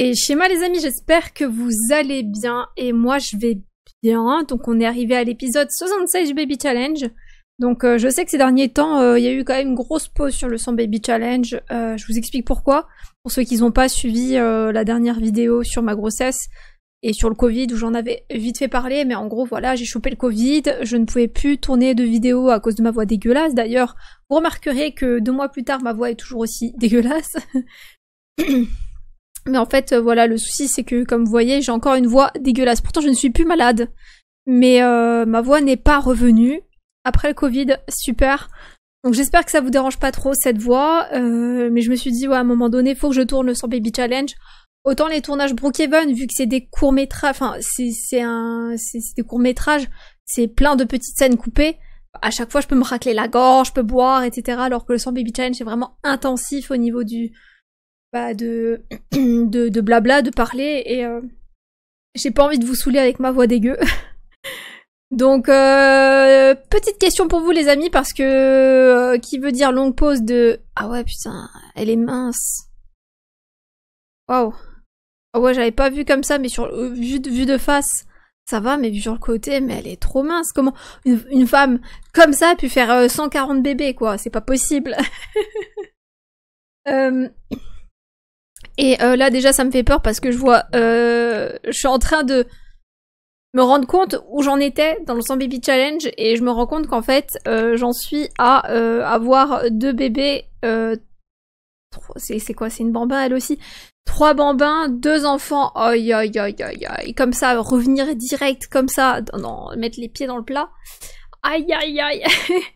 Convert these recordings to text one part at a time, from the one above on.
Et schéma les amis, j'espère que vous allez bien et moi je vais bien. Donc on est arrivé à l'épisode 76 du Baby Challenge. Donc euh, je sais que ces derniers temps, euh, il y a eu quand même une grosse pause sur le son Baby Challenge. Euh, je vous explique pourquoi. Pour ceux qui n'ont pas suivi la dernière vidéo sur ma grossesse et sur le Covid où j'en avais vite fait parler, mais en gros voilà, j'ai chopé le Covid, je ne pouvais plus tourner de vidéo à cause de ma voix dégueulasse. D'ailleurs, vous remarquerez que deux mois plus tard, ma voix est toujours aussi dégueulasse. Mais en fait, euh, voilà, le souci, c'est que, comme vous voyez, j'ai encore une voix dégueulasse. Pourtant, je ne suis plus malade. Mais euh, ma voix n'est pas revenue. Après le Covid, super. Donc j'espère que ça vous dérange pas trop, cette voix. Euh, mais je me suis dit, ouais, à un moment donné, faut que je tourne le 100 Baby Challenge. Autant les tournages Brookhaven, vu que c'est des courts-métrages, enfin, c'est un... des courts-métrages, c'est plein de petites scènes coupées. À chaque fois, je peux me racler la gorge, je peux boire, etc. Alors que le sans Baby Challenge, est vraiment intensif au niveau du de, de, blabla, de parler, et euh, j'ai pas envie de vous saouler avec ma voix dégueu. Donc, euh, petite question pour vous les amis, parce que euh, qui veut dire longue pause de... Ah ouais, putain, elle est mince. Waouh. Ah ouais, j'avais pas vu comme ça, mais sur euh, vu de, de face, ça va, mais vu sur le côté, mais elle est trop mince. Comment une, une femme comme ça a pu faire 140 bébés, quoi C'est pas possible. euh... Et euh, là déjà ça me fait peur parce que je vois, euh, je suis en train de me rendre compte où j'en étais dans le 100 baby challenge et je me rends compte qu'en fait euh, j'en suis à euh, avoir deux bébés, euh, c'est quoi, c'est une bambin elle aussi, trois bambins, deux enfants, aïe aïe aïe aïe aïe, comme ça revenir direct comme ça, non, mettre les pieds dans le plat, aïe aïe aïe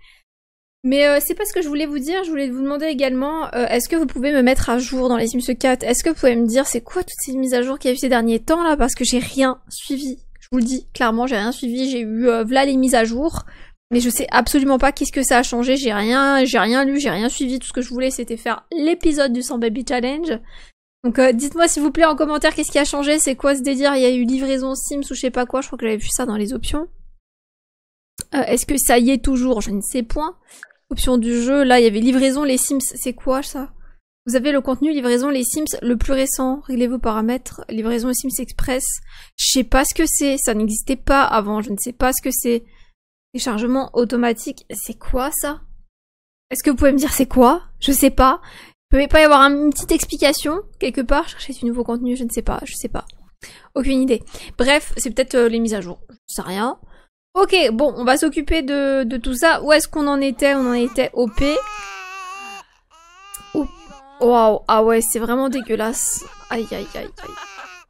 Mais euh, c'est pas ce que je voulais vous dire. Je voulais vous demander également, euh, est-ce que vous pouvez me mettre à jour dans les Sims 4 Est-ce que vous pouvez me dire c'est quoi toutes ces mises à jour qu'il y a eu ces derniers temps là Parce que j'ai rien suivi. Je vous le dis clairement, j'ai rien suivi. J'ai eu euh, voilà les mises à jour, mais je sais absolument pas qu'est-ce que ça a changé. J'ai rien, j'ai rien lu, j'ai rien suivi. Tout ce que je voulais, c'était faire l'épisode du 100 Baby Challenge. Donc dites-moi s'il vous plaît en commentaire qu'est-ce qui a changé, c'est quoi ce délire Il y a eu livraison Sims ou je sais pas quoi. Je crois que j'avais vu ça dans les options. Est-ce que ça y est toujours Je ne sais point. Option du jeu, là il y avait livraison les Sims, c'est quoi ça Vous avez le contenu livraison les Sims le plus récent, réglez vos paramètres, livraison les Sims Express. Je sais pas ce que c'est, ça n'existait pas avant, je ne sais pas ce que c'est. chargements automatique, c'est quoi ça Est-ce que vous pouvez me dire c'est quoi Je sais pas. Il peut pas y avoir une petite explication quelque part, chercher du nouveau contenu, je ne sais pas, je ne sais pas. Aucune idée. Bref, c'est peut-être euh, les mises à jour, je sais rien. Ok, bon, on va s'occuper de, tout ça. Où est-ce qu'on en était On en était au OP. Waouh, ah ouais, c'est vraiment dégueulasse. Aïe, aïe, aïe,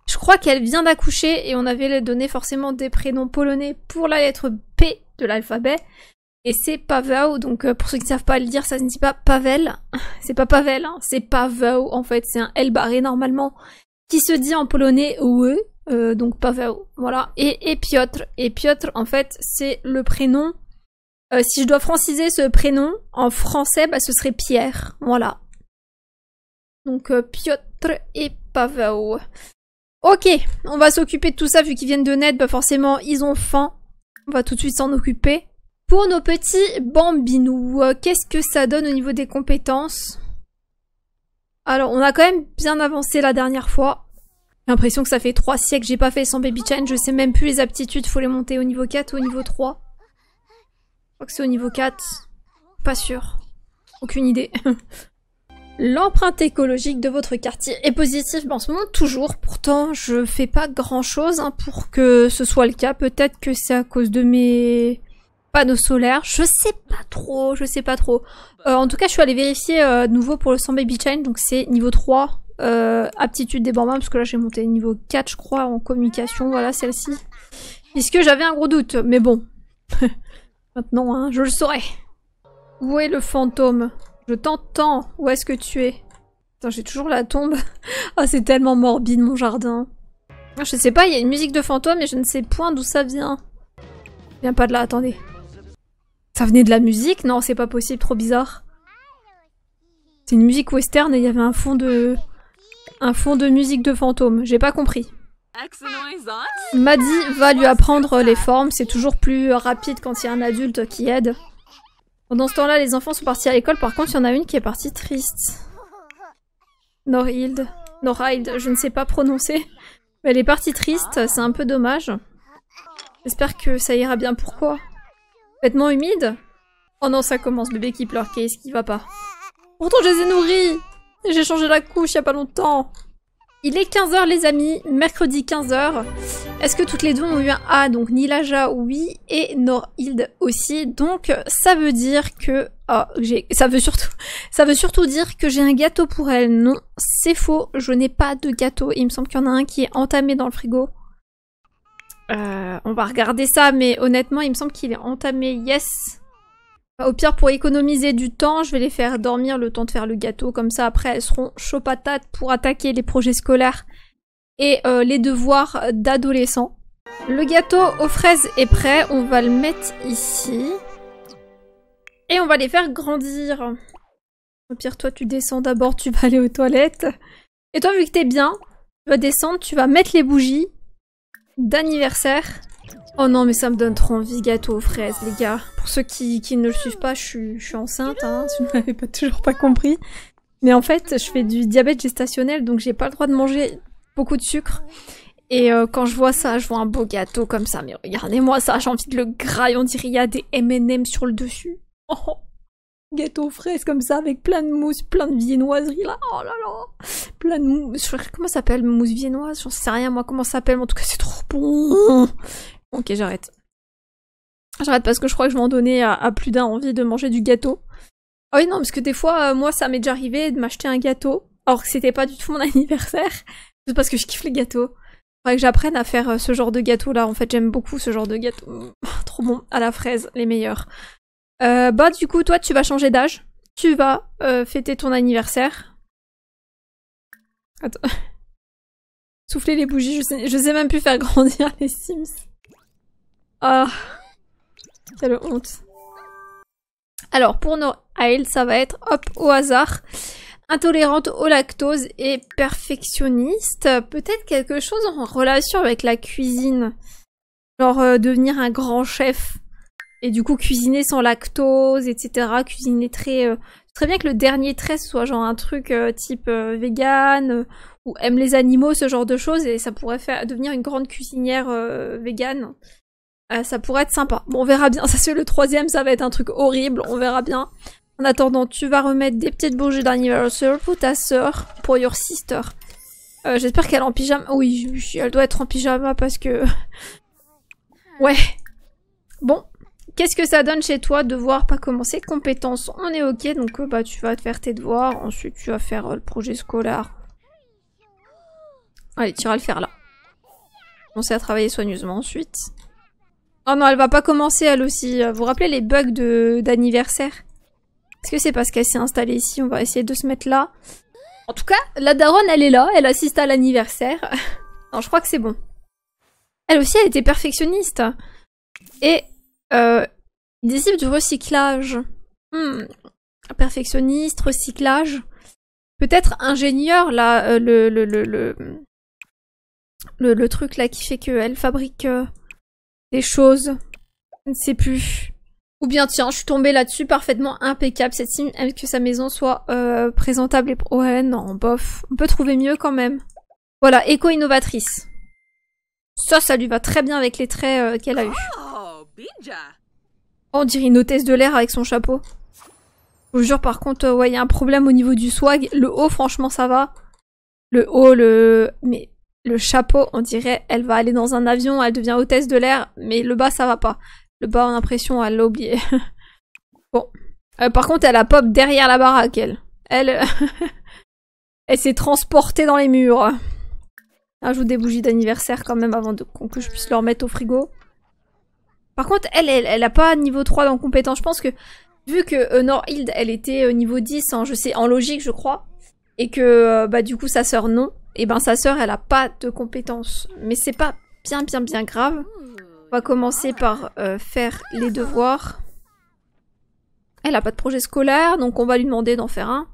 Je crois qu'elle vient d'accoucher et on avait donné forcément des prénoms polonais pour la lettre P de l'alphabet. Et c'est Paweł, donc euh, pour ceux qui ne savent pas le dire, ça ne dit pas Pavel. C'est pas Pavel, hein, c'est Paweł en fait, c'est un L barré normalement qui se dit en polonais OE, euh, donc Pavel, voilà, et, Piotr. Et Piotr, en fait, c'est le prénom. Euh, si je dois franciser ce prénom en français, bah, ce serait Pierre, voilà. Donc euh, Piotr et Pavel. Ok, on va s'occuper de tout ça vu qu'ils viennent de naître, bah forcément ils ont faim. On va tout de suite s'en occuper. Pour nos petits bambinous, qu'est-ce que ça donne au niveau des compétences Alors, on a quand même bien avancé la dernière fois. J'ai l'impression que ça fait 3 siècles que j'ai pas fait sans Baby chain. Je sais même plus les aptitudes. Faut les monter au niveau 4 ou au niveau 3. Je crois que c'est au niveau 4. Pas sûr. Aucune idée. L'empreinte écologique de votre quartier est positive En ce moment, toujours. Pourtant, je fais pas grand chose hein, pour que ce soit le cas. Peut-être que c'est à cause de mes panneaux solaires. Je sais pas trop, je sais pas trop. Euh, en tout cas, je suis allée vérifier euh, nouveau pour le 100 Baby Chain, donc c'est niveau 3 euh, aptitude des bambins, parce que là j'ai monté niveau 4 je crois en communication, voilà celle-ci. Puisque j'avais un gros doute, mais bon. Maintenant, hein, je le saurai. Où est le fantôme Je t'entends, où est-ce que tu es Attends, j'ai toujours la tombe. ah, c'est tellement morbide mon jardin. Ah, je sais pas, il y a une musique de fantôme et je ne sais point d'où ça vient. Viens pas de là, attendez. Ça venait de la musique Non, c'est pas possible, trop bizarre. C'est une musique western et il y avait un fond de... Un fond de musique de fantôme, j'ai pas compris. Maddy va lui apprendre les formes, c'est toujours plus rapide quand il y a un adulte qui aide. Pendant ce temps-là, les enfants sont partis à l'école, par contre, il y en a une qui est partie triste. Norhild. Norhild, je ne sais pas prononcer. Mais elle est partie triste, c'est un peu dommage. J'espère que ça ira bien. Pourquoi Vêtements humides Oh non, ça commence, bébé qui pleure, qu'est-ce qui va pas Pourtant, je les ai nourris j'ai changé la couche il y a pas longtemps. Il est 15h les amis, mercredi 15h. Est-ce que toutes les deux ont eu un A Donc Nilaja oui et Norhild aussi. Donc ça veut dire que Oh, j'ai ça veut surtout ça veut surtout dire que j'ai un gâteau pour elle. Non, c'est faux, je n'ai pas de gâteau. Il me semble qu'il y en a un qui est entamé dans le frigo. Euh, on va regarder ça mais honnêtement, il me semble qu'il est entamé. Yes. Au pire, pour économiser du temps, je vais les faire dormir le temps de faire le gâteau. Comme ça, après, elles seront chaud patate pour attaquer les projets scolaires et euh, les devoirs d'adolescents. Le gâteau aux fraises est prêt. On va le mettre ici. Et on va les faire grandir. Au pire, toi, tu descends d'abord, tu vas aller aux toilettes. Et toi, vu que t'es bien, tu vas descendre, tu vas mettre les bougies d'anniversaire Oh non, mais ça me donne trop envie, gâteau aux fraises, les gars. Pour ceux qui, qui ne le suivent pas, je suis, je suis enceinte, hein, si vous pas, toujours pas compris. Mais en fait, je fais du diabète gestationnel, donc j'ai pas le droit de manger beaucoup de sucre. Et euh, quand je vois ça, je vois un beau gâteau comme ça. Mais regardez-moi ça, j'ai envie de le grailler. On dirait il y a des M&M sur le dessus. Oh, oh. gâteau aux comme ça, avec plein de mousse, plein de viennoiserie là. Oh là là, plein de mousse. Comment ça s'appelle mousse viennoise J'en sais rien moi. Comment ça s'appelle En tout cas, c'est trop bon. Ok, j'arrête. J'arrête parce que je crois que je vais en donner à, plus d'un envie de manger du gâteau. Ah oui, non, parce que des fois, euh, moi, ça m'est déjà arrivé de m'acheter un gâteau, alors que c'était pas du tout mon anniversaire. C'est parce que je kiffe les gâteaux. Faudrait que j'apprenne à faire euh, ce genre de gâteau là. En fait, j'aime beaucoup ce genre de gâteau. Trop bon, à la fraise, les meilleurs. Euh, bah, du coup, toi, tu vas changer d'âge. Tu vas fêter ton anniversaire. Attends. Souffler les bougies, je sais, je sais même plus faire grandir les Sims. Ah, quelle honte. Alors, pour nos ailes, ça va être hop au hasard. Intolérante au lactose et perfectionniste. Peut-être quelque chose en relation avec la cuisine. Genre euh, devenir un grand chef. Et du coup cuisiner sans lactose, etc. Cuisiner très... Euh, très bien que le dernier trait soit genre un truc euh, type vegan ou aime les animaux, ce genre de choses. Et ça pourrait faire devenir une grande cuisinière végane. Euh, ça pourrait être sympa. Bon, on verra bien. Ça c'est le troisième, ça va être un truc horrible. On verra bien. En attendant, tu vas remettre des petites bougies d'anniversaire pour ta sœur, pour your sister. Euh, j'espère qu'elle est en pyjama. Oui, elle doit être en pyjama parce que... ouais. Bon. Qu'est-ce que ça donne chez toi de voir pas commencer. Compétences, on est ok. Donc euh, bah tu vas te faire tes devoirs. Ensuite, tu vas faire le projet scolaire. Allez, tu vas le faire là. On sait à travailler soigneusement ensuite. Oh non, elle va pas commencer elle aussi. Vous vous rappelez les bugs de d'anniversaire Est-ce que c'est parce qu'elle s'est installée ici On va essayer de se mettre là. En tout cas, la daronne, elle est là. Elle assiste à l'anniversaire. non, je crois que c'est bon. Elle aussi, elle était perfectionniste. Et euh, des cibles recyclage. Hmm. Perfectionniste, recyclage. Peut-être ingénieur, là, euh, le, le, le, le, le, truc là qui fait qu'elle fabrique... Euh, des choses. Je ne sais plus. Ou bien tiens, je suis tombée là-dessus parfaitement impeccable. Cette sim aime que sa maison soit euh, présentable et... Ouais, non, bof. On peut trouver mieux quand même. Voilà, éco-innovatrice. Ça, ça lui va très bien avec les traits euh, qu'elle a eus. Oh, on dirait une hôtesse de l'air avec son chapeau. Je vous jure, par contre, euh, ouais, il y a un problème au niveau du swag. Le haut, franchement, ça va. Le haut, le... Mais le chapeau, on dirait, elle va aller dans un avion, elle devient hôtesse de l'air, mais le bas, ça va pas. Le bas, on a l'impression, elle l'a oublié. bon. Euh, par contre, elle a pop derrière la baraque, elle. Elle, elle s'est transportée dans les murs. Ajoute des bougies d'anniversaire quand même avant que je puisse leur mettre au frigo. Par contre, elle, elle, a pas niveau 3 dans compétence. Je pense que, vu que Honor euh, Hild elle était euh, niveau 10 je sais, en logique, je crois, et que, bah, du coup, sa sœur, non, et eh ben sa sœur elle a pas de compétences. Mais c'est pas bien bien bien grave. On va commencer par euh, faire les devoirs. Elle a pas de projet scolaire, donc on va lui demander d'en faire un.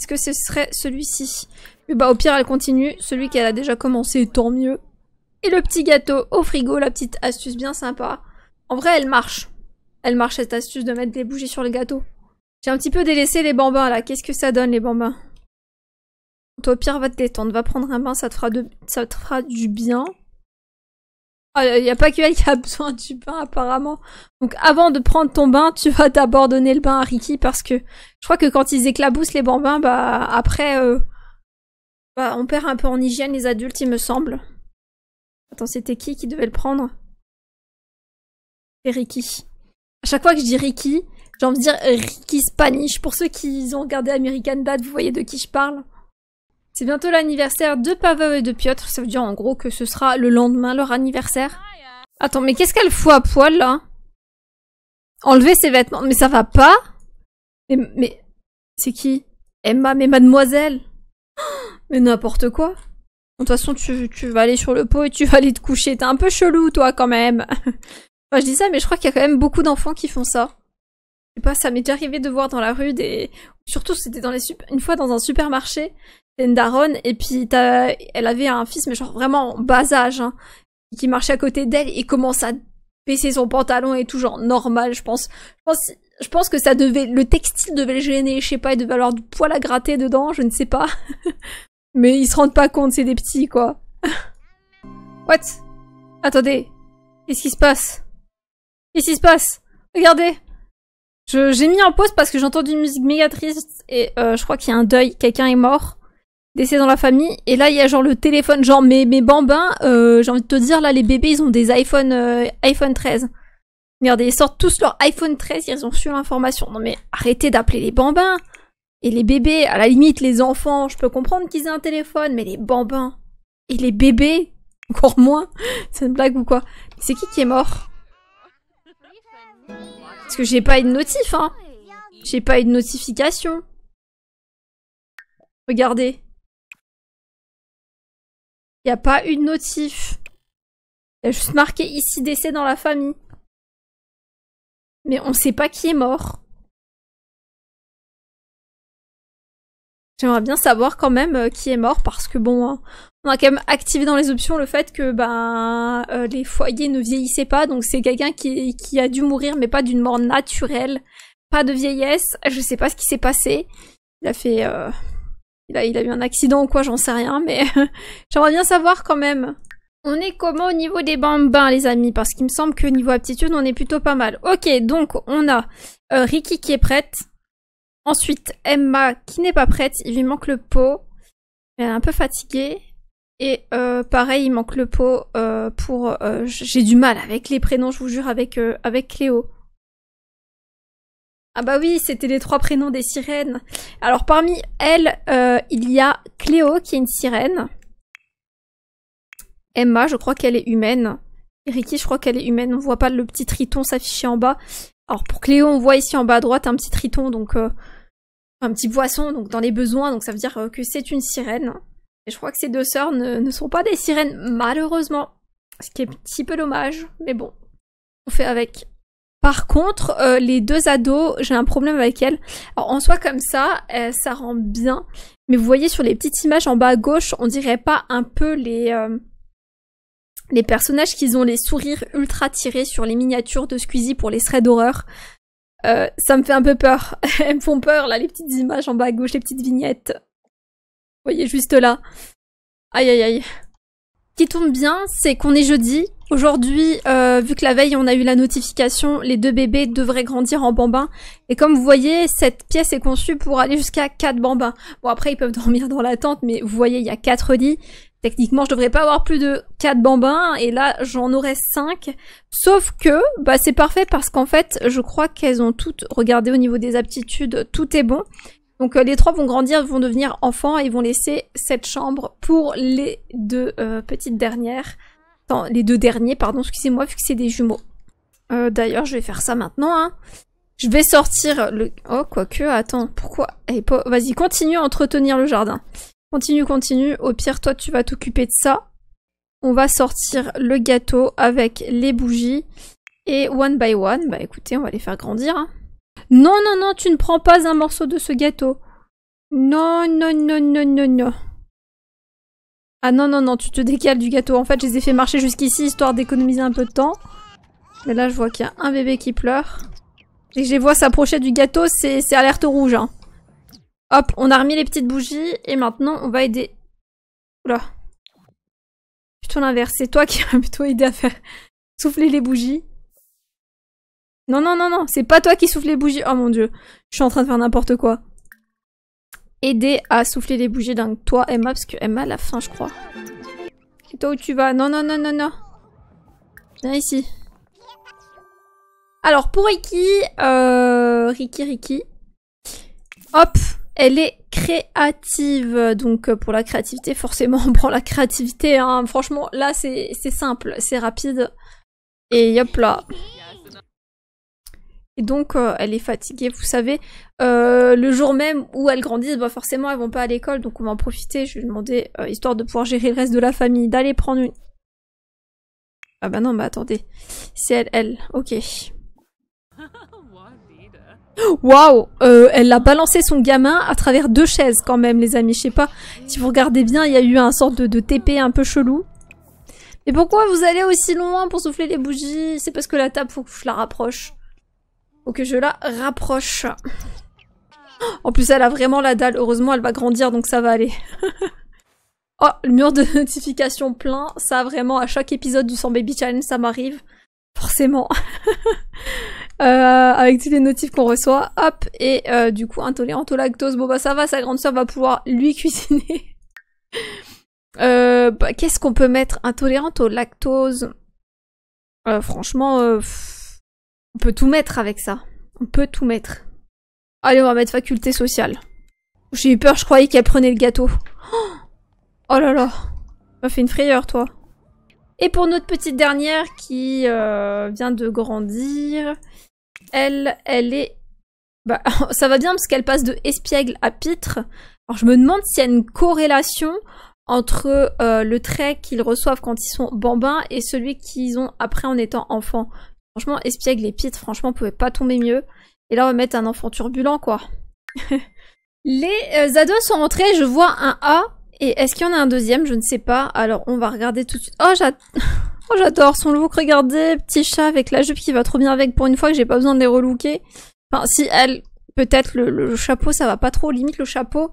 Est-ce que ce serait celui-ci Mais eh bah ben, au pire elle continue, celui qu'elle a déjà commencé, tant mieux. Et le petit gâteau au frigo, la petite astuce bien sympa. En vrai elle marche. Elle marche cette astuce de mettre des bougies sur le gâteau. J'ai un petit peu délaissé les bambins là, qu'est-ce que ça donne les bambins toi, pire, va te détendre, va prendre un bain, ça te fera, ça te fera du bien. Ah, il n'y a pas que elle qui a besoin du bain apparemment. Donc avant de prendre ton bain, tu vas d'abord donner le bain à Ricky parce que je crois que quand ils éclaboussent les bambins, bah après, euh, bah, on perd un peu en hygiène les adultes, il me semble. Attends, c'était qui qui devait le prendre C'est Ricky. À chaque fois que je dis Ricky, j'ai envie de dire Ricky Spanish. Pour ceux qui ont regardé American Dad, vous voyez de qui je parle. C'est bientôt l'anniversaire de Pavel et de Piotr, ça veut dire en gros que ce sera le lendemain leur anniversaire. Attends, mais qu'est-ce qu'elle fout à poil là Enlever ses vêtements, mais ça va pas Mais, mais c'est qui Emma, mais mademoiselle Mais n'importe quoi De toute façon, tu, vas aller sur le pot et tu vas aller te coucher, t'es un peu chelou toi quand même Enfin, je dis ça, mais je crois qu'il y a quand même beaucoup d'enfants qui font ça sais pas, ça m'est déjà arrivé de voir dans la rue des. Surtout, c'était dans les une fois dans un supermarché, c'était une daronne, et puis elle avait un fils, mais genre vraiment bas âge, hein, qui marchait à côté d'elle et commence à baisser son pantalon et tout, genre normal, je pense. Je pense, que ça devait. Le textile devait le gêner, je sais pas, il devait avoir du poil à gratter dedans, je ne sais pas. mais ils se rendent pas compte, c'est des petits, quoi. What Attendez. Qu'est-ce qui se passe Qu'est-ce qui se passe Regardez j'ai mis en pause parce que j'ai entendu une musique méga triste et euh, je crois qu'il y a un deuil, quelqu'un est mort, décès dans la famille. Et là, il y a genre le téléphone, genre mes, mes bambins, euh, j'ai envie de te dire, là, les bébés, ils ont des iPhone, euh, iPhone 13. Regardez, ils sortent tous leur iPhone 13, ils ont su l'information. Non mais arrêtez d'appeler les bambins et les bébés. À la limite, les enfants, je peux comprendre qu'ils aient un téléphone, mais les bambins et les bébés, encore moins. C'est une blague ou quoi C'est qui qui est mort parce que j'ai pas eu de notif, hein. J'ai pas eu de notification. Regardez. Il Y a pas eu de notif. Y a juste marqué ici décès dans la famille. Mais on sait pas qui est mort. J'aimerais bien savoir quand même euh, qui est mort parce que bon, hein on a quand même activé dans les options le fait que ben euh, les foyers ne vieillissaient pas, donc c'est quelqu'un qui, qui a dû mourir mais pas d'une mort naturelle, pas de vieillesse, je sais pas ce qui s'est passé. Il a fait euh, il, a, il a eu un accident ou quoi, j'en sais rien, mais j'aimerais bien savoir quand même. On est comment au niveau des bambins les amis Parce qu'il me semble que niveau aptitude on est plutôt pas mal. Ok, donc on a euh, Ricky qui est prête. Ensuite Emma qui n'est pas prête, il lui manque le pot. Elle est un peu fatiguée. Et euh, pareil, il manque le pot euh, pour. Euh, j'ai du mal avec les prénoms, je vous jure, avec, avec Cléo. Ah bah oui, c'était les trois prénoms des sirènes. Alors parmi elles, il y a Cléo qui est une sirène. Emma, je crois qu'elle est humaine. Eriki, je crois qu'elle est humaine. On voit pas le petit triton s'afficher en bas. Alors pour Cléo, on voit ici en bas à droite un petit triton, donc un petit poisson, donc dans les besoins, donc ça veut dire que c'est une sirène. Et je crois que ces deux sœurs ne, sont pas des sirènes, malheureusement. Ce qui est un petit peu dommage, mais bon, on fait avec. Par contre, euh, les deux ados, j'ai un problème avec elles. Alors, en soi, comme ça, euh, ça rend bien. Mais vous voyez sur les petites images en bas à gauche, on dirait pas un peu les, euh, les personnages qui ont les sourires ultra tirés sur les miniatures de Squeezie pour les threads d'horreur. ça me fait un peu peur. Elles me font peur, là, les petites images en bas à gauche, les petites vignettes. Vous voyez juste là. Aïe aïe aïe. Ce qui tombe bien, c'est qu'on est jeudi. Aujourd'hui, euh, vu que la veille on a eu la notification, les deux bébés devraient grandir en bambins. Et comme vous voyez, cette pièce est conçue pour aller jusqu'à quatre bambins. Bon après ils peuvent dormir dans la tente, mais vous voyez il y a quatre lits. Techniquement je devrais pas avoir plus de quatre bambins, et là j'en aurais 5. Sauf que, bah c'est parfait parce qu'en fait je crois qu'elles ont toutes, regardé au niveau des aptitudes, tout est bon. Donc euh, les trois vont grandir, vont devenir enfants et vont laisser cette chambre pour les deux euh, petites dernières. les deux derniers, pardon, excusez-moi, vu que c'est des jumeaux. Euh, d'ailleurs, je vais faire ça maintenant, hein. Je vais sortir le... Oh, quoique, attends, pourquoi eh, Vas-y, continue à entretenir le jardin. Continue, continue. Au pire, toi, tu vas t'occuper de ça. On va sortir le gâteau avec les bougies. Et one by one, bah écoutez, on va les faire grandir. Hein. Non, non, non, tu ne prends pas un morceau de ce gâteau. Non, non, non, non, non, non. Ah non, non, non, tu te décales du gâteau. En fait, je les ai fait marcher jusqu'ici histoire d'économiser un peu de temps. Mais là, je vois qu'il y a un bébé qui pleure. Et je les vois s'approcher du gâteau, c'est alerte rouge. Hein. Hop, on a remis les petites bougies et maintenant, on va aider... Oula. Plutôt l'inverse, c'est toi qui vas plutôt aider à faire souffler les bougies. Non, non, non, non, c'est pas toi qui souffle les bougies. Oh mon dieu, je suis en train de faire n'importe quoi. Aider à souffler les bougies d'un toi, Emma, parce que Emma, a la fin, je crois. Et toi où tu vas Non, non, non, non, non. Viens ici. Alors, pour Ricky, euh, Ricky, Ricky. Hop, elle est créative. Donc, euh, pour la créativité, forcément, on prend la créativité. Hein. Franchement, là, c'est simple, c'est rapide. Et hop là. Et donc, euh, elle est fatiguée, vous savez. Euh, le jour même où elles grandissent, bah forcément, elles vont pas à l'école, donc on va en profiter. Je vais demander, euh, histoire de pouvoir gérer le reste de la famille, d'aller prendre une... Ah bah non, bah attendez. C'est elle, elle, ok. Waouh Elle a balancé son gamin à travers deux chaises quand même, les amis. Je sais pas, si vous regardez bien, il y a eu un sort de, de TP un peu chelou. Mais pourquoi vous allez aussi loin pour souffler les bougies C'est parce que la table, faut que je la rapproche. Faut je la rapproche. En plus, elle a vraiment la dalle. Heureusement, elle va grandir, donc ça va aller. oh, le mur de notification plein. Ça, vraiment, à chaque épisode du 100 Baby Challenge, ça m'arrive. Forcément. Euh, avec tous les notifs qu'on reçoit. Hop. Et euh, du coup, intolérante au lactose. Bon, bah, ça va. Sa grande soeur va pouvoir lui cuisiner. Euh, bah, qu'est-ce qu'on peut mettre Intolérante au lactose. franchement... On peut tout mettre avec ça. On peut tout mettre. Allez, on va mettre faculté sociale. J'ai eu peur, je croyais qu'elle prenait le gâteau. Oh là là. Ça fait une frayeur, toi. Et pour notre petite dernière qui euh, vient de grandir, elle, elle est... Bah, ça va bien parce qu'elle passe de espiègle à pitre. Alors je me demande s'il y a une corrélation entre euh, le trait qu'ils reçoivent quand ils sont bambins et celui qu'ils ont après en étant enfants. Franchement, Espiègle les pites. franchement, pouvait pas tomber mieux. Et là, on va mettre un enfant turbulent, quoi. les euh, ados sont rentrés, je vois un A. Et est-ce qu'il y en a un deuxième Je ne sais pas. Alors, on va regarder tout de suite. Oh, oh j'adore oh, son look, regardez. Petit chat avec la jupe qui va trop bien avec pour une fois que j'ai pas besoin de les relooker. Enfin, si elle, peut-être le, chapeau, ça va pas trop. Limite, le chapeau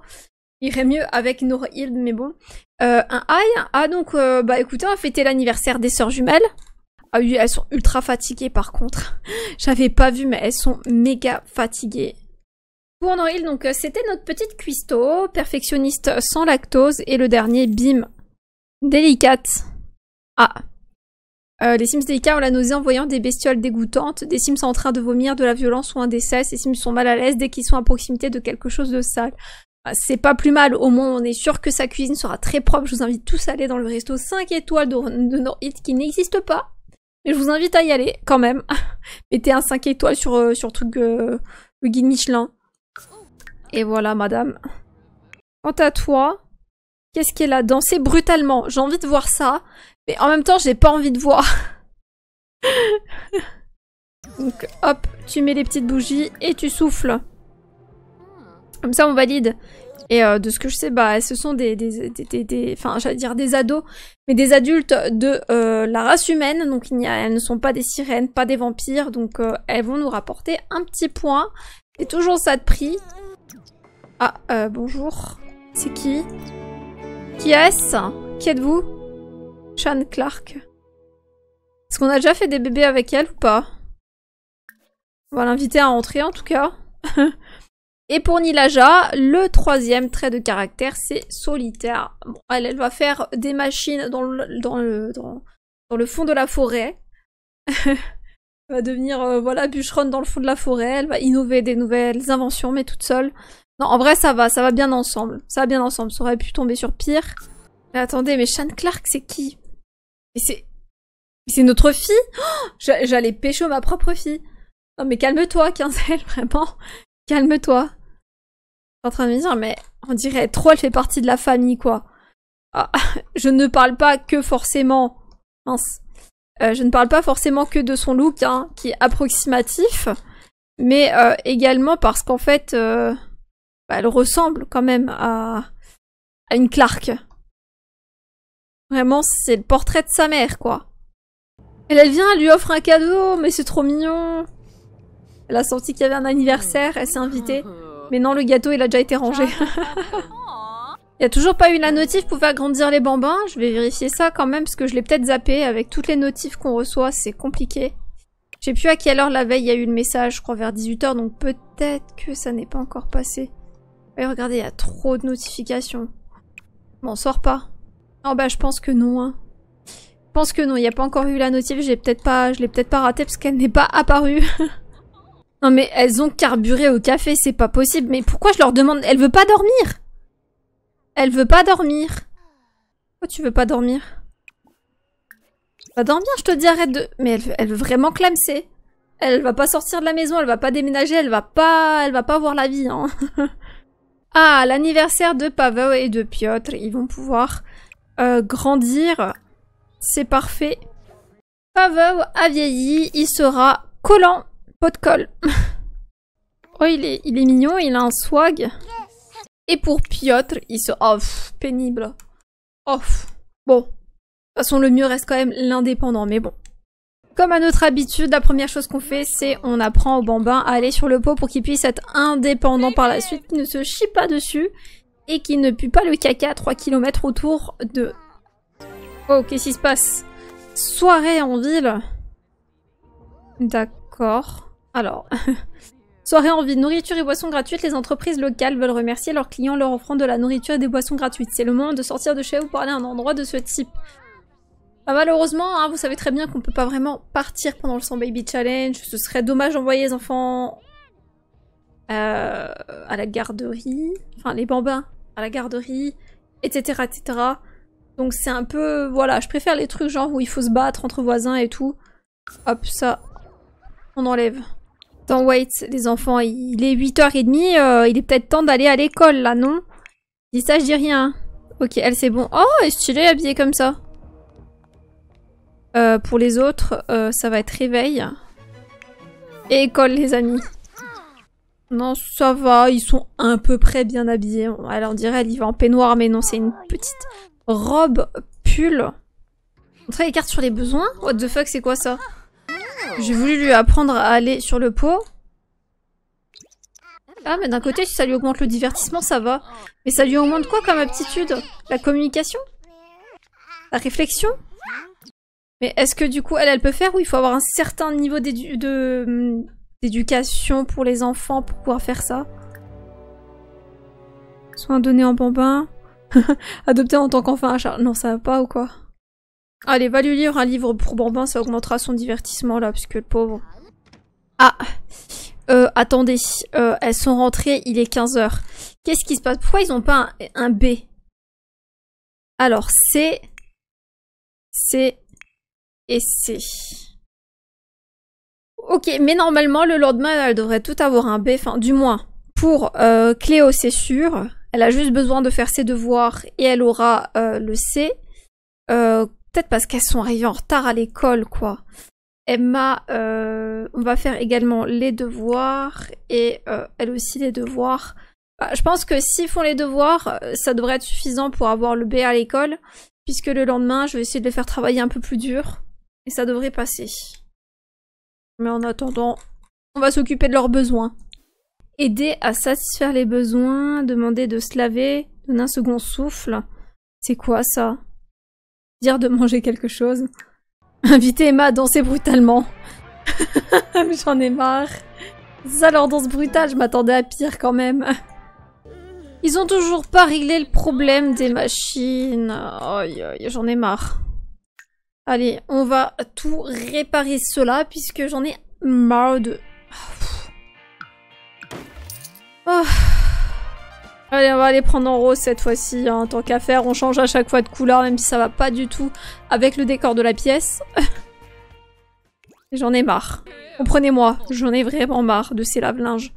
irait mieux avec Nour Hild, mais bon. Euh, un A et un A, donc, euh, bah écoutez, on va fêter l'anniversaire des sœurs jumelles. Ah oui, elles sont ultra fatiguées par contre. J'avais pas vu, mais elles sont méga fatiguées. Pour Noril, donc euh, c'était notre petite cuistot, perfectionniste sans lactose, et le dernier, bim, délicate. Ah. Euh, les Sims délicats ont la nausée en voyant des bestioles dégoûtantes, des Sims en train de vomir, de la violence ou un décès, ces Sims sont mal à l'aise dès qu'ils sont à proximité de quelque chose de sale. Ah, c'est pas plus mal, au moins on est sûr que sa cuisine sera très propre. Je vous invite tous à aller dans le resto 5 étoiles de, de qui n'existe pas mais je vous invite à y aller quand même. Mettez un 5 étoiles sur, euh, sur truc, euh, le guide Michelin. Et voilà, madame. Quant à toi, qu'est-ce qu'elle a dansé brutalement J'ai envie de voir ça, mais en même temps, j'ai pas envie de voir. Donc, hop, tu mets les petites bougies et tu souffles. Comme ça, on valide. Et euh, de ce que je sais, bah, ce sont des, enfin, j'allais dire des ados, mais des adultes de euh, la race humaine. Donc, il y a, elles ne sont pas des sirènes, pas des vampires. Donc, euh, elles vont nous rapporter un petit point. Et toujours ça de prix. Ah, bonjour. C'est qui Qui est-ce Qui êtes-vous Sean Clark. Est-ce qu'on a déjà fait des bébés avec elle ou pas On va l'inviter à entrer en tout cas. Et pour Nilaja, le troisième trait de caractère, c'est solitaire. elle, va faire des machines dans le, dans dans, le fond de la forêt. elle va devenir, euh, voilà, bûcheronne dans le fond de la forêt. Elle va innover des nouvelles inventions, mais toute seule. Non, en vrai, ça va, ça va bien ensemble. Ça bien ensemble. aurait pu tomber sur pire. Mais attendez, mais Shan Clark, c'est qui Mais c'est... c'est notre fille oh, J'allais pêcher ma propre fille. Non mais calme-toi, Quinzel, vraiment. Calme-toi en train de me dire, mais on dirait trop, elle fait partie de la famille, quoi. Ah, je ne parle pas que forcément. Euh, je ne parle pas forcément que de son look, hein, qui est approximatif, mais euh, également parce qu'en fait, euh, bah, elle ressemble quand même à, une Clark. Vraiment, c'est le portrait de sa mère, quoi. Et elle vient, elle lui offre un cadeau, mais c'est trop mignon. Elle a senti qu'il y avait un anniversaire, elle s'est invitée. Ah, mais non, le gâteau, il a déjà été rangé. Il n'y a toujours pas eu la notif pour faire grandir les bambins. Je vais vérifier ça quand même parce que je l'ai peut-être zappé. Avec toutes les notifs qu'on reçoit, c'est compliqué. Je sais plus à quelle heure la veille il y a eu le message. Je crois vers 18h, donc peut-être que ça n'est pas encore passé. Mais regardez, il y a trop de notifications. On sort pas. Non, bah je pense que non. Hein. Je pense que non, il n'y a pas encore eu la notif. J'ai peut-être pas, je l'ai peut-être pas raté parce qu'elle n'est pas apparue. Non mais elles ont carburé au café, c'est pas possible. Mais pourquoi je leur demande Elle veut pas dormir Elle veut pas dormir. Pourquoi tu veux pas dormir Va dormir, je te dis arrête de... Mais elle, elle veut vraiment clamser. Elle va pas sortir de la maison, elle va pas déménager, elle va pas... Elle va pas voir la vie, hein. ah, l'anniversaire de Pavel et de Piotr, ils vont pouvoir euh, grandir. C'est parfait. Pavel a vieilli, il sera collant Pot de colle. oh, il est, il est mignon, il a un swag. Et pour Piotr, il se... Oh, pénible. Oh, bon. De toute façon, le mieux reste quand même l'indépendant, mais bon. Comme à notre habitude, la première chose qu'on fait, c'est on apprend au bambin à aller sur le pot pour qu'il puisse être indépendant par la suite, qu'il ne se chie pas dessus et qu'il ne pue pas le caca à 3 km autour de... Oh, qu'est-ce qui se passe Soirée en ville D'accord. Alors, soirée en vie. nourriture et boissons gratuites, les entreprises locales veulent remercier leurs clients leur offrant de la nourriture et des boissons gratuites. C'est le moment de sortir de chez vous pour aller à un endroit de ce type. Bah, malheureusement, hein, vous savez très bien qu'on peut pas vraiment partir pendant le 100 Baby Challenge. Ce serait dommage d'envoyer les enfants euh, à la garderie, enfin les bambins à la garderie, etc. etc. Donc c'est un peu... Voilà, je préfère les trucs genre où il faut se battre entre voisins et tout. Hop, ça, on enlève. Attends, wait, les enfants, il est 8h30, euh, il est peut-être temps d'aller à l'école, là, non dis ça, je dis rien. Ok, elle, c'est bon. Oh, elle est stylée, habillée comme ça. Euh, pour les autres, euh, ça va être réveil. Et école, les amis. Non, ça va, ils sont à peu près bien habillés. Elle, on dirait, elle y va en peignoir, mais non, c'est une petite robe pull. traite les cartes sur les besoins What the fuck, c'est quoi ça j'ai voulu lui apprendre à aller sur le pot. Ah, mais d'un côté, si ça lui augmente le divertissement, ça va. Mais ça lui augmente quoi comme aptitude La communication La réflexion Mais est-ce que du coup, elle, elle peut faire ou il faut avoir un certain niveau hum, d'éducation pour les enfants pour pouvoir faire ça Soin donné en bambin Adopté en tant qu'enfant à char. Non, ça va pas ou quoi Allez, va lui lire un livre pour bambin, ça augmentera son divertissement là, puisque le pauvre... Ah euh, attendez, euh, elles sont rentrées, il est 15h. Qu'est-ce qui se passe Pourquoi ils n'ont pas un, B Alors, C, C et C. Ok, mais normalement, le lendemain, elle devrait tout avoir un B, enfin, du moins, pour euh, Cléo, c'est sûr. Elle a juste besoin de faire ses devoirs et elle aura euh, le C peut-être parce qu'elles sont arrivées en retard à l'école, quoi. Emma, euh, on va faire également les devoirs et euh, elle aussi les devoirs. Bah, je pense que s'ils font les devoirs, euh, ça devrait être suffisant pour avoir le B à l'école, puisque le lendemain, je vais essayer de les faire travailler un peu plus dur et ça devrait passer. Mais en attendant, on va s'occuper de leurs besoins. Aider à satisfaire les besoins, demander de se laver, donner un second souffle. C'est quoi ça dire de manger quelque chose. Inviter Emma à danser brutalement. J'en ai marre. Ça leur danse brutale, je m'attendais à pire quand même. Ils ont toujours pas réglé le problème des machines. j'en ai marre. Allez, on va tout réparer cela puisque j'en ai marre de... Ah, Allez, on va aller prendre en rose cette fois-ci, En hein. tant qu'à faire. On change à chaque fois de couleur, même si ça va pas du tout avec le décor de la pièce. J'en ai marre. Comprenez-moi, j'en ai vraiment marre de ces lave-linges.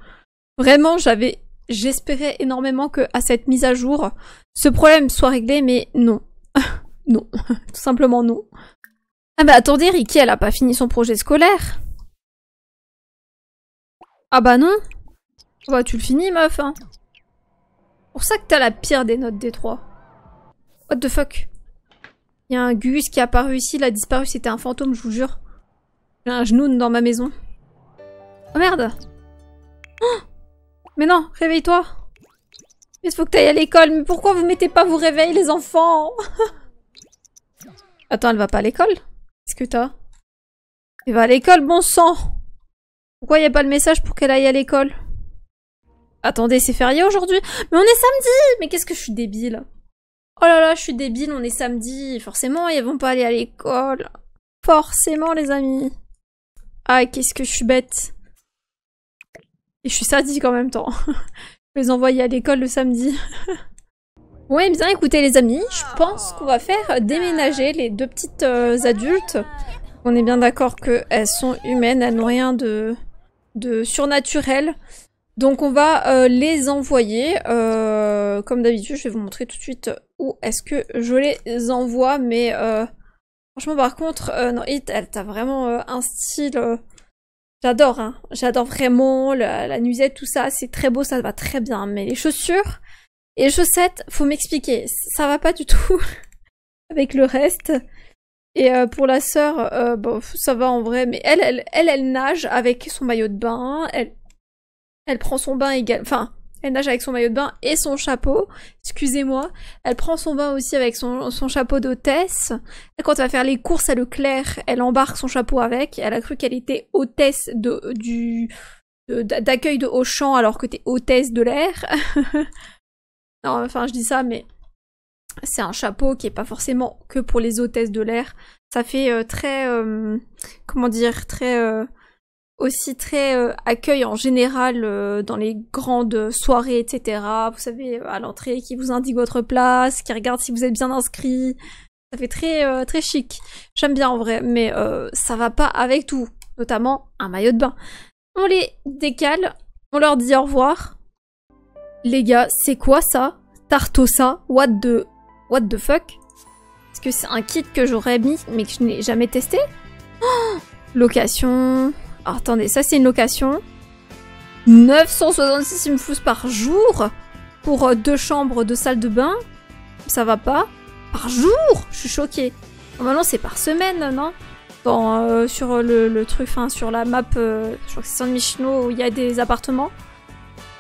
Vraiment, j'avais, j'espérais énormément que à cette mise à jour, ce problème soit réglé, mais non. non, tout simplement non. Ah bah attendez, Ricky, elle a pas fini son projet scolaire. Ah bah non. Bah tu le finis, meuf. Hein pour ça que t'as la pire des notes des trois. What the fuck Il y a un Gus qui est apparu ici, il a disparu, c'était un fantôme, je vous jure. J'ai un genoune dans ma maison. Oh merde oh. Mais non, réveille-toi Mais il faut que t'ailles à l'école, mais pourquoi vous mettez pas vous réveils les enfants Attends, elle va pas à l'école Qu'est-ce que t'as Elle va à l'école, bon sang Pourquoi il a pas le message pour qu'elle aille à l'école Attendez, c'est férié aujourd'hui Mais on est samedi Mais qu'est-ce que je suis débile Oh là là, je suis débile, on est samedi. Forcément, ils vont pas aller à l'école. Forcément, les amis. Ah, qu'est-ce que je suis bête. Et je suis sadique en même temps. je les envoyer à l'école le samedi. ouais, bien écoutez les amis, je pense qu'on va faire déménager les deux petites euh, adultes. On est bien d'accord qu'elles sont humaines, elles n'ont rien de, de surnaturel. Donc on va euh, les envoyer. Euh, comme d'habitude, je vais vous montrer tout de suite où est-ce que je les envoie. Mais euh, franchement, par contre, non, elle t'a vraiment un style. J'adore, hein. J'adore vraiment la, nuisette, tout ça. C'est très beau, ça va très bien. Mais les chaussures et les chaussettes, faut m'expliquer. Ça va pas du tout avec le reste. Et pour la sœur, ça va en vrai, mais elle, elle, elle, elle nage avec son maillot de bain. Elle, elle prend son bain également. Enfin, elle nage avec son maillot de bain et son chapeau. Excusez-moi. Elle prend son bain aussi avec son, chapeau d'hôtesse. Quand elle va faire les courses à Leclerc, elle embarque son chapeau avec. Elle a cru qu'elle était hôtesse de, du, d'accueil de Auchan alors que t'es hôtesse de l'air. non, enfin, je dis ça, mais c'est un chapeau qui est pas forcément que pour les hôtesses de l'air. Ça fait euh, très, euh, comment dire, très euh, aussi très euh, accueil en général euh, dans les grandes soirées, etc. Vous savez, euh, à l'entrée, qui vous indique votre place, qui regarde si vous êtes bien inscrit. Ça fait très, très chic. J'aime bien en vrai, mais ça va pas avec tout, notamment un maillot de bain. On les décale, on leur dit au revoir. Les gars, c'est quoi ça Tartosa What the... What the fuck Est-ce que c'est un kit que j'aurais mis mais que je n'ai jamais testé Location, attendez, ça c'est une location. 966 mfous par jour pour euh, deux chambres, deux salles de bain. Ça va pas Par jour Je suis choquée. Normalement, c'est par semaine, non euh, sur le, truc, sur la map, euh, je crois que c'est San Michino où il y a des appartements.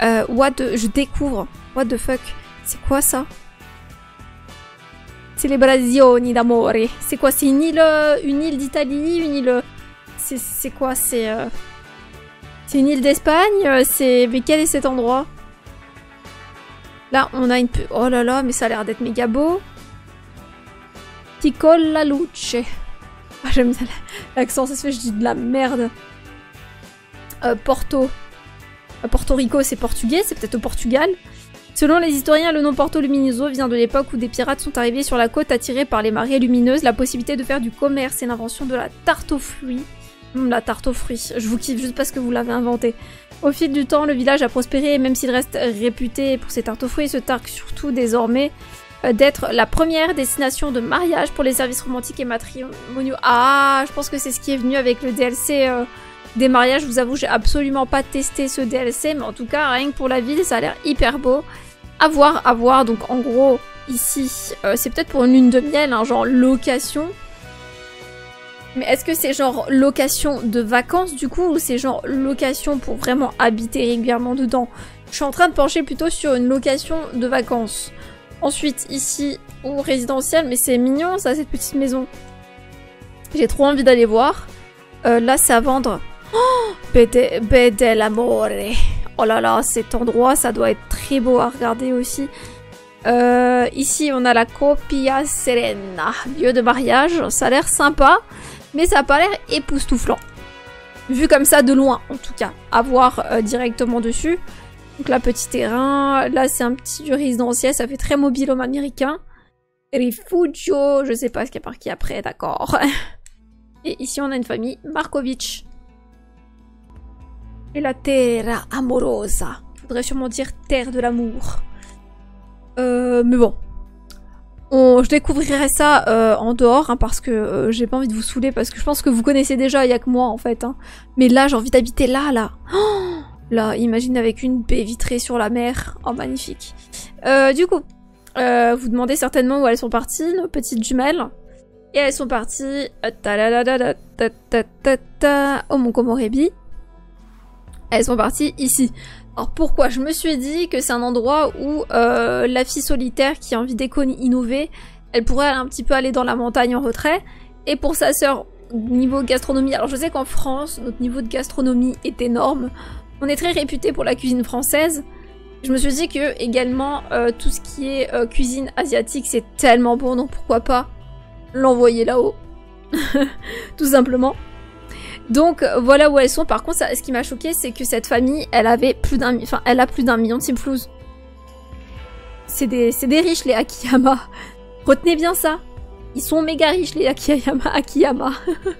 Euh, what Je découvre. What the fuck C'est quoi ça Celebrazioni d'amore. C'est quoi C'est une île, une île d'Italie, une île c'est quoi C'est euh, c'est une île d'Espagne euh, C'est mais quel est cet endroit Là, on a une oh là là, mais ça a l'air d'être méga beau. Ticola la luce. Ah, j'aime bien l'accent, ça se fait, je dis de la merde. Euh, Porto. Porto Rico, c'est portugais, c'est peut-être au Portugal. Selon les historiens, le nom Porto Luminoso vient de l'époque où des pirates sont arrivés sur la côte attirés par les marées lumineuses. La possibilité de faire du commerce et l'invention de la tarte aux fruits Hum, la tarte aux fruits, je vous kiffe juste parce que vous l'avez inventée. Au fil du temps, le village a prospéré, et même s'il reste réputé pour ses tartes aux fruits, il se targue surtout désormais euh, d'être la première destination de mariage pour les services romantiques et matrimoniaux. Ah, je pense que c'est ce qui est venu avec le DLC euh, des mariages. Je vous avoue, j'ai absolument pas testé ce DLC, mais en tout cas, rien que pour la ville, ça a l'air hyper beau. À voir, à voir. Donc en gros, ici, euh, c'est peut-être pour une lune de miel, un hein, genre location. Mais est-ce que c'est genre location de vacances du coup ou c'est genre location pour vraiment habiter régulièrement dedans Je suis en train de pencher plutôt sur une location de vacances. Ensuite ici, ou résidentiel, mais c'est mignon ça cette petite maison. J'ai trop envie d'aller voir. Euh, là c'est à vendre. Oh Bede Oh là là, cet endroit ça doit être très beau à regarder aussi. Euh, ici on a la Copia Serena, lieu de mariage, ça a l'air sympa mais ça a pas l'air époustouflant. Vu comme ça de loin, en tout cas, à voir euh, directement dessus. Donc là, petit terrain, là c'est un petit résidentiel, ça fait très mobile homme américain. Rifugio, je sais pas ce qu'il y a qui après, d'accord. Et ici on a une famille, Markovitch. Et la terra amorosa. Faudrait sûrement dire terre de l'amour. Euh, mais bon, je découvrirai ça euh, en dehors, hein, parce que euh, j'ai pas envie de vous saouler, parce que je pense que vous connaissez déjà, il y a que moi en fait. Hein. Mais là, j'ai envie d'habiter là, là. là, imagine avec une baie vitrée sur la mer. Oh, magnifique. Euh, du coup, vous demandez certainement où elles sont parties, nos petites jumelles. Et elles sont parties. Oh mon Komorebi. Elles sont parties ici. Alors pourquoi Je me suis dit que c'est un endroit où euh, la fille solitaire qui a envie d'écone innover, elle pourrait un petit peu aller dans la montagne en retrait. Et pour sa sœur, niveau gastronomie, alors je sais qu'en France, notre niveau de gastronomie est énorme. On est très réputé pour la cuisine française. Je me suis dit que également euh, tout ce qui est euh, cuisine asiatique c'est tellement bon donc pourquoi pas l'envoyer là-haut tout simplement. Donc voilà où elles sont. Par contre, ce qui m'a choqué, c'est que cette famille, elle avait plus d'un, elle a plus d'un million de simflous. C'est des, riches les Akiyama. Retenez bien ça. Ils sont méga riches les Akiyama. Akiyama.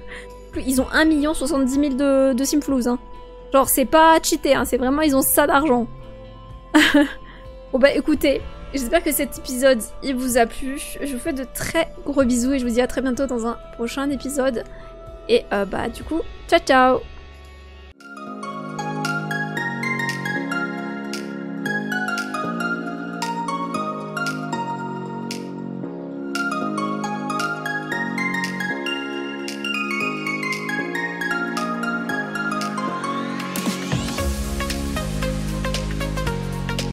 ils ont 1 million 70 000 de, de simflous. Hein. Genre, c'est pas cheaté, hein. c'est vraiment, ils ont ça d'argent. bon bah écoutez, j'espère que cet épisode, il vous a plu. Je vous fais de très gros bisous et je vous dis à très bientôt dans un prochain épisode. Et euh, bah du coup, ciao ciao